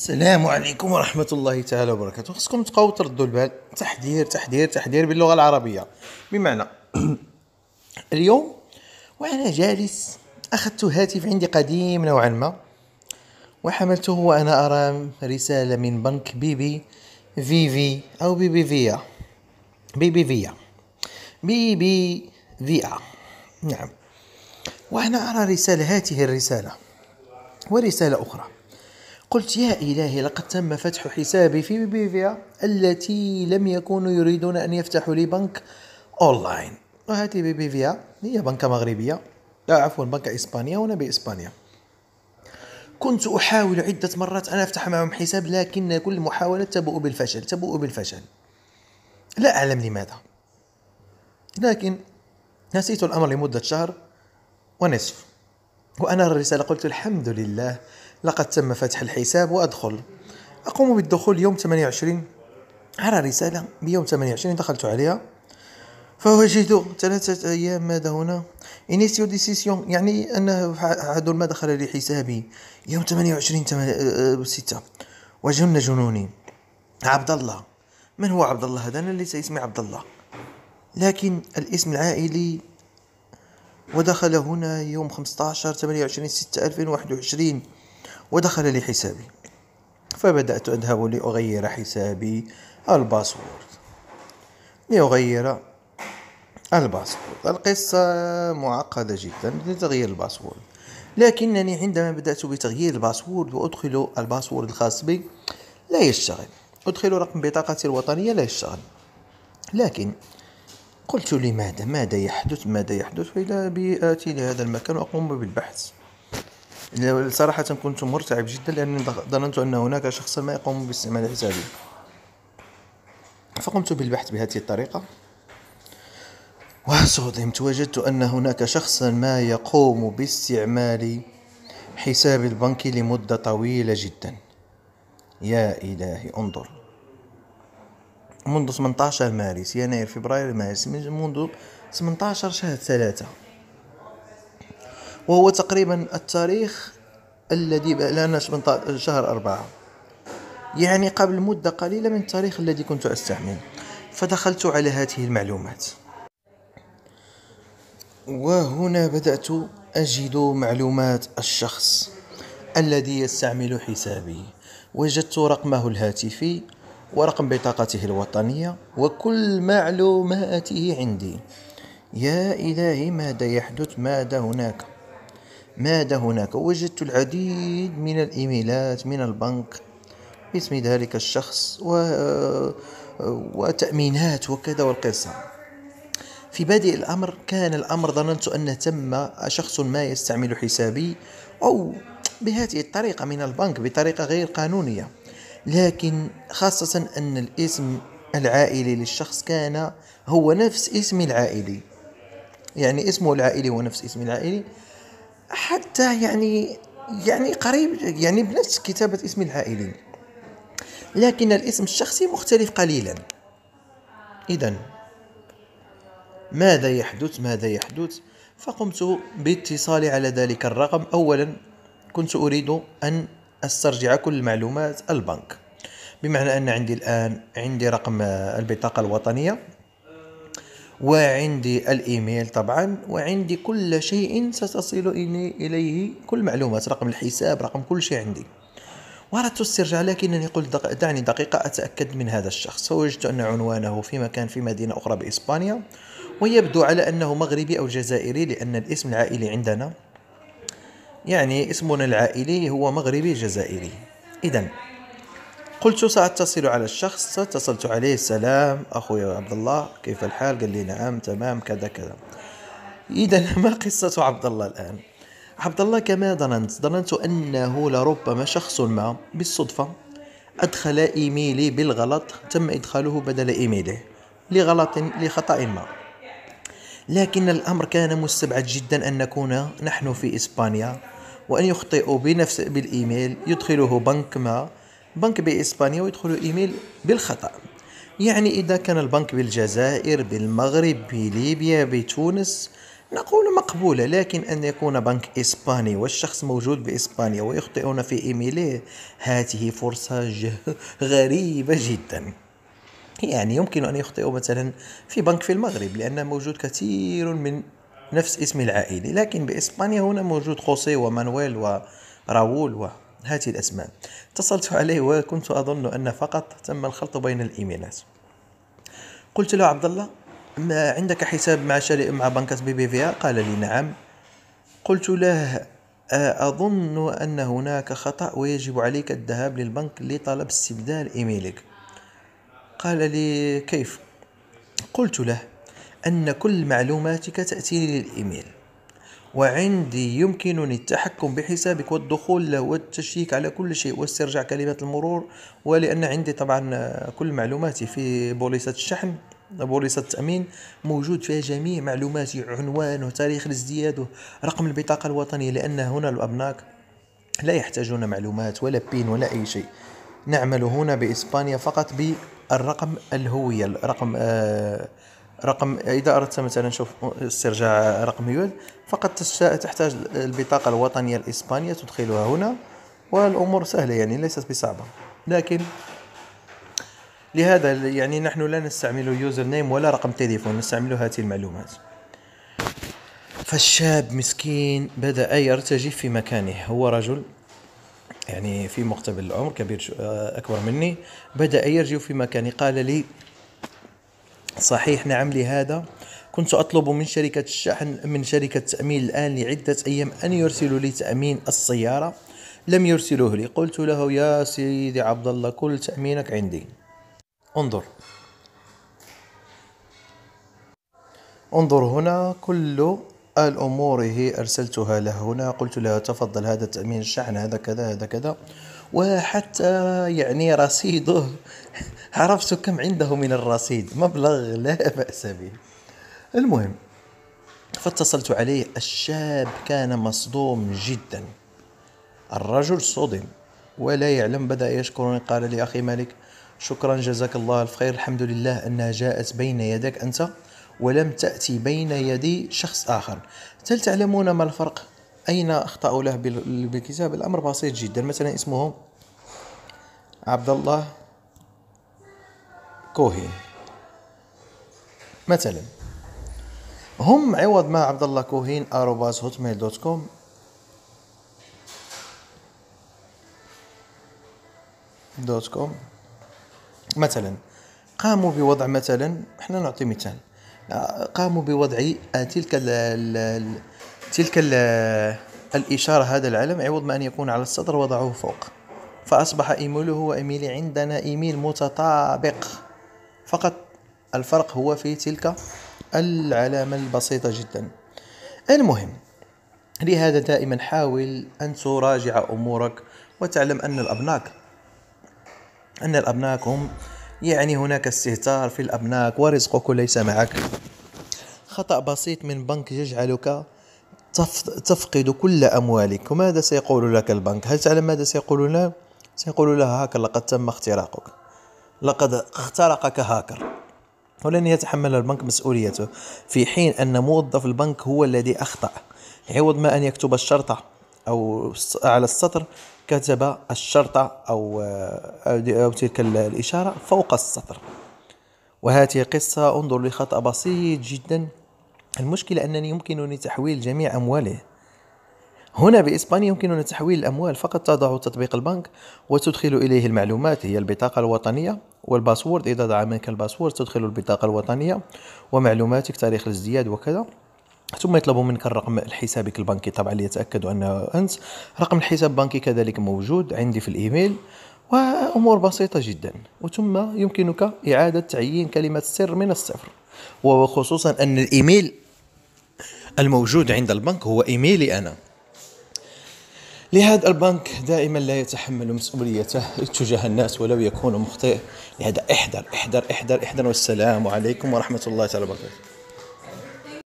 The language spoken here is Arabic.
السلام عليكم ورحمة الله تعالى وبركاته خصكم تبقاو تردوا البال تحذير تحذير تحذير باللغة العربية بمعنى اليوم وأنا جالس أخذت هاتف عندي قديم نوعا ما وحملته وأنا أرى رسالة من بنك بي بي في في أو بي بي فيا بي بي فيا بي بي فيا نعم وأنا أرى رسالة هاته الرسالة ورسالة أخرى قلت يا إلهي لقد تم فتح حسابي في بيفيا التي لم يكونوا يريدون أن يفتحوا لي بنك أونلاين وهذه بيفيا هي بنكة مغربية لا آه، عفوا بنكة إسبانيا وأنا بإسبانيا كنت أحاول عدة مرات أن أفتح معهم حساب لكن كل محاولة تبوء بالفشل تبوء بالفشل لا أعلم لماذا لكن نسيت الأمر لمدة شهر ونصف وأنا الرسالة قلت الحمد لله لقد تم فتح الحساب وأدخل أقوم بالدخول يوم 28 على رسالة بيوم 28 دخلت عليها فوجدوا ثلاثة أيام ماذا هنا إنيسيو ديسيسيون يعني أنه عاد ما دخل لي حسابي يوم 28 6 آه، وجن جنوني عبد الله من هو عبد الله هذا أنا ليس اسمي عبد الله لكن الاسم العائلي ودخل هنا يوم 15 28 6 2021 ودخل لي حسابي فبدأت أذهب لأغير حسابي الباسورد لأغير الباسورد القصة معقدة جدا لتغيير الباسورد لكنني عندما بدأت بتغيير الباسورد وأدخل الباسورد الخاص بي لا يشتغل أدخل رقم بطاقتي الوطنية لا يشتغل لكن قلت لماذا ماذا يحدث ماذا يحدث فإذا بآتي لهذا المكان وأقوم بالبحث يعني صراحة كنت مرتعب جدا لأنني ظننت أن هناك شخصا ما يقوم باستعمال حسابي فقمت بالبحث بهذه الطريقة وصدمت وجدت أن هناك شخصا ما يقوم باستعمال حسابي البنكي لمدة طويلة جدا يا إلهي انظر منذ 18 مارس يناير فبراير مارس منذ 18 شهر ثلاثة وهو تقريبا التاريخ الذي لان من شهر أربعة يعني قبل مدة قليلة من التاريخ الذي كنت أستعمل فدخلت على هذه المعلومات وهنا بدأت أجد معلومات الشخص الذي يستعمل حسابي وجدت رقمه الهاتفي ورقم بطاقته الوطنية وكل معلوماته عندي يا إلهي ماذا يحدث ماذا هناك ماذا هناك وجدت العديد من الإيميلات من البنك باسم ذلك الشخص و... وتأمينات وكذا والقصة في بادئ الأمر كان الأمر ظننت أن تم شخص ما يستعمل حسابي أو بهذه الطريقة من البنك بطريقة غير قانونية لكن خاصة أن الاسم العائلي للشخص كان هو نفس اسمي العائلي يعني اسمه العائلي هو نفس اسمي العائلي حتى يعني يعني قريب يعني بنفس كتابة اسم العائلي لكن الاسم الشخصي مختلف قليلا إذا ماذا يحدث ماذا يحدث فقمت باتصالي على ذلك الرقم أولا كنت أريد أن أسترجع كل معلومات البنك بمعنى أن عندي الآن عندي رقم البطاقة الوطنية وعندي الايميل طبعا وعندي كل شيء ستصل اليه كل معلومات رقم الحساب رقم كل شيء عندي واردت استرجاع لكنني قلت دق... دعني دقيقة أتأكد من هذا الشخص فوجدت أن عنوانه في مكان في مدينة أخرى بإسبانيا ويبدو على أنه مغربي أو جزائري لأن الاسم العائلي عندنا يعني اسمنا العائلي هو مغربي جزائري إذا قلت سأتصل على الشخص اتصلت عليه السلام أخوي عبد الله كيف الحال قال لي نعم تمام كذا كذا إذا ما قصة عبد الله الآن عبد الله كما ظننت ظننت أنه لربما شخص ما بالصدفة أدخل إيميلي بالغلط تم إدخاله بدل إيميله لغلط لخطأ ما لكن الأمر كان مستبعد جدا أن نكون نحن في إسبانيا وأن يخطئ بنفس بالإيميل يدخله بنك ما بنك بإسبانيا ويدخلوا إيميل بالخطأ يعني إذا كان البنك بالجزائر بالمغرب بليبيا بتونس نقول مقبولة لكن أن يكون بنك إسباني والشخص موجود بإسبانيا ويخطئون في إيميله هذه فرصة غريبة جدا يعني يمكن أن يخطئوا مثلا في بنك في المغرب لأن موجود كثير من نفس اسم العائلة لكن بإسبانيا هنا موجود خوسيه ومانويل وراول و هذه الأسماء اتصلت عليه وكنت أظن أن فقط تم الخلط بين الإيميلات قلت له عبد الله ما عندك حساب مع شركة مع بنكة بي بي في قال لي نعم قلت له أظن أن هناك خطأ ويجب عليك الذهاب للبنك لطلب استبدال إيميلك قال لي كيف قلت له أن كل معلوماتك تأتيني للإيميل وعندي يمكنني التحكم بحسابك والدخول له والتشيك على كل شيء واسترجاع كلمات المرور ولأن عندي طبعا كل معلوماتي في بوليصة الشحن بوليصة التأمين موجود فيها جميع معلوماتي عنوانه تاريخ الازدياد رقم البطاقة الوطنية لأن هنا الأبناك لا يحتاجون معلومات ولا بين ولا أي شيء نعمل هنا بإسبانيا فقط بالرقم الهوية الرقم آه رقم اذا اردت مثلا شوف استرجاع رقم يود فقط تحتاج البطاقه الوطنيه الاسبانيه تدخلها هنا والامور سهله يعني ليست بصعبه لكن لهذا يعني نحن لا نستعمل يوزر نيم ولا رقم تليفون نستعمل هذه المعلومات فالشاب مسكين بدأ يرتجف في مكانه هو رجل يعني في مقتبل العمر كبير آه، أكبر مني بدأ يرجف في مكانه قال لي صحيح نعم لهذا كنت أطلب من شركة الشحن من شركة تأمين الآن لعدة أيام أن يرسلوا لي تأمين السيارة لم يرسلوه لي قلت له يا سيدي عبد الله كل تأمينك عندي انظر انظر هنا كل الأمور هي أرسلتها له هنا قلت له تفضل هذا تأمين الشحن هذا كذا هذا كذا وحتى يعني رصيده عرفت كم عنده من الرصيد مبلغ لا بأس به المهم فاتصلت عليه الشاب كان مصدوم جدا الرجل صدم ولا يعلم بدأ يشكرني قال لي أخي مالك شكرا جزاك الله الخير الحمد لله أنها جاءت بين يدك أنت ولم تأتي بين يدي شخص آخر هل تعلمون ما الفرق أين أخطأوا له بالكتاب الأمر بسيط جدا مثلا اسمه عبد الله كوهين مثلا هم عوض ما عبد الله كوهين آروباز هوتميل دوت كوم دوت كوم مثلا قاموا بوضع مثلا احنا نعطي مثال قاموا بوضع تلك ال ال تلك الإشارة هذا العلم عوض ما أن يكون على الصدر وضعوه فوق فأصبح إيميله وإيميلي عندنا إيميل متطابق فقط الفرق هو في تلك العلامة البسيطة جدا المهم لهذا دائما حاول أن تراجع أمورك وتعلم أن الأبناك أن الأبناك هم يعني هناك استهتار في الأبناك ورزقك ليس معك خطأ بسيط من بنك يجعلك تفقد كل أموالك وماذا سيقول لك البنك هل تعلم ماذا سيقول لها سيقول لها هاكر لقد تم اختراقك لقد اخترقك هاكر ولن يتحمل البنك مسؤوليته في حين أن موظف البنك هو الذي أخطأ عوض ما أن يكتب الشرطة أو على السطر كتب الشرطة أو, أو تلك الإشارة فوق السطر وهذه قصة انظر لخطأ بسيط جدا المشكلة أنني يمكنني تحويل جميع أمواله هنا بإسبانيا يمكننا تحويل الأموال فقط تضع تطبيق البنك وتدخل إليه المعلومات هي البطاقة الوطنية والباسورد إذا دعا منك الباسورد تدخل البطاقة الوطنية ومعلوماتك تاريخ الازدياد وكذا ثم يطلب منك الرقم حسابك البنكي طبعا ليتأكدوا أنه أنت رقم الحساب البنكي كذلك موجود عندي في الإيميل وأمور بسيطة جدا وثم يمكنك إعادة تعيين كلمة السر من الصفر وخصوصا أن الإيميل الموجود عند البنك هو إيميلي أنا لهذا البنك دائما لا يتحمل مسؤوليته تجاه الناس ولو يكون مخطئ لهذا احذر احذر احذر احذر والسلام عليكم ورحمة الله تعالى وبركاته